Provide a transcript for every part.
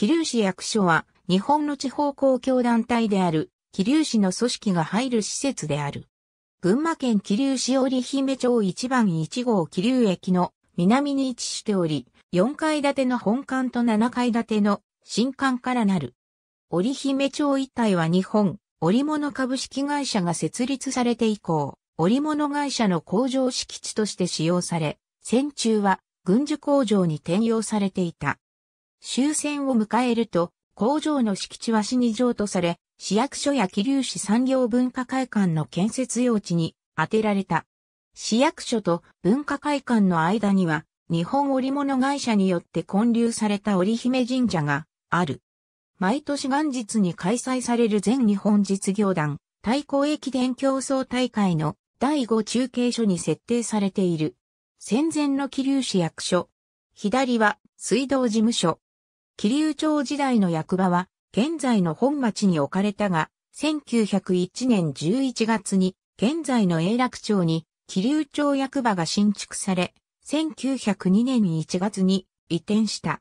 桐生市役所は、日本の地方公共団体である、桐生市の組織が入る施設である。群馬県桐生市織姫町1番1号桐生駅の南に位置しており、4階建ての本館と7階建ての新館からなる。織姫町一帯は日本、織物株式会社が設立されて以降、織物会社の工場敷地として使用され、戦中は軍需工場に転用されていた。終戦を迎えると、工場の敷地は市に条とされ、市役所や桐生市産業文化会館の建設用地に当てられた。市役所と文化会館の間には、日本織物会社によって建立された織姫神社がある。毎年元日に開催される全日本実業団太鼓駅伝競争大会の第5中継所に設定されている。戦前の桐生市役所。左は水道事務所。桐生町時代の役場は、現在の本町に置かれたが、1901年11月に、現在の永楽町に、桐生町役場が新築され、1902年1月に移転した。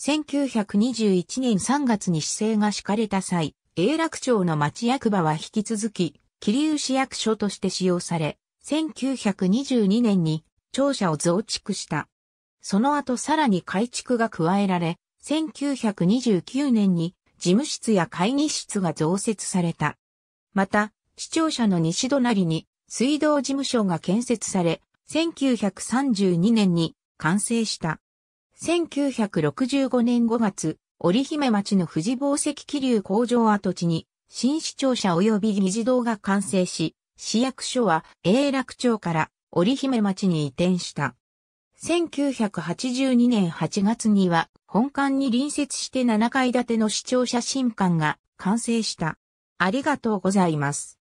1921年3月に市政が敷かれた際、永楽町の町役場は引き続き、桐生市役所として使用され、1922年に庁舎を増築した。その後さらに改築が加えられ、1929年に事務室や会議室が増設された。また、市庁舎の西隣に水道事務所が建設され、1932年に完成した。1965年5月、織姫町の富士宝石気流工場跡地に新市庁舎及び議事堂が完成し、市役所は永楽町から織姫町に移転した。1982年8月には本館に隣接して7階建ての視聴者審館が完成した。ありがとうございます。